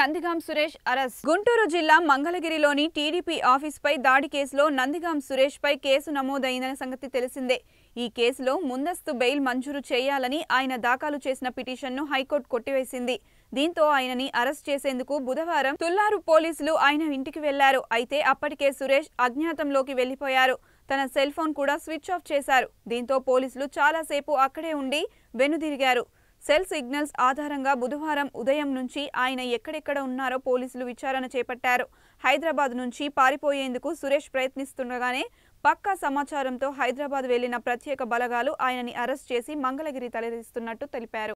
Nandigam Suresh arrest Guntur జిల్లా మంగళగిరిలోని TDP ఆఫీస్పై దాడి కేసులో నందిగాం సురేష్పై కేసు నమోదైన సంగతి తెలిసిందే ఈ కేసులో ముందస్తు బెయిల్ మంజూరు చేయాలని ఆయన దాఖలు చేసిన పిటిషన్ను హైకోర్టు కొట్టివేసింది దీంతో ఆయనని అరెస్ట్ చేసేందుకు బుధవారం తుల్లారు పోలీసులు ఆయన ఇంటికి వెళ్లారు అయితే అప్పటికే సురేష్ అజ్ఞాతంలోకి వెళ్లిపోయారు తన సెల్ ఫోన్ కూడా స్విచ్ ఆఫ్ చేశారు దీంతో పోలీసులు చాలాసేపు అక్కడే ఉండి వెనుదిరిగారు సెల్ సిగ్నల్స్ ఆధారంగా బుధవారం ఉదయం నుంచి ఆయన ఎక్కడెక్కడ ఉన్నారో పోలీసులు విచారణ చేపట్టారు హైదరాబాద్ నుంచి పారిపోయేందుకు సురేష్ ప్రయత్నిస్తుండగానే పక్కా సమాచారంతో హైదరాబాద్ వెళ్లిన ప్రత్యేక బలగాలు ఆయనని అరెస్ట్ చేసి మంగళగిరి తలరిస్తున్నట్టు తెలిపారు